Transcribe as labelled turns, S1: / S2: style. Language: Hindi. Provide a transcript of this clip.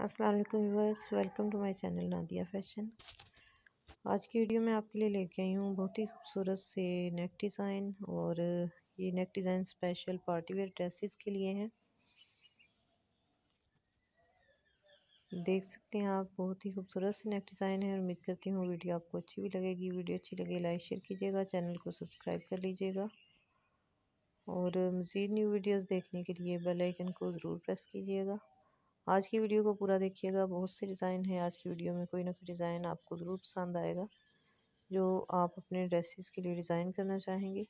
S1: अस्सलाम वालेकुम viewers welcome to my channel Nadia fashion आज की वीडियो में आपके लिए लेके आई हूँ बहुत ही खूबसूरत से नेक डिज़ाइन और ये neck design special party wear dresses के लिए हैं देख सकते हैं आप बहुत ही खूबसूरत से नेक डिज़ाइन है उम्मीद करती हूँ वीडियो आपको अच्छी भी लगेगी वीडियो अच्छी लगे लाइक शेयर कीजिएगा चैनल को सब्सक्राइब कर लीजिएगा और मज़ीद न्यू वीडियोज़ देखने के लिए बेल आइकन को ज़रूर प्रेस कीजिएगा आज की वीडियो को पूरा देखिएगा बहुत से डिज़ाइन है आज की वीडियो में कोई ना कोई डिज़ाइन आपको ज़रूर पसंद आएगा जो आप अपने ड्रेसेस के लिए डिज़ाइन करना चाहेंगे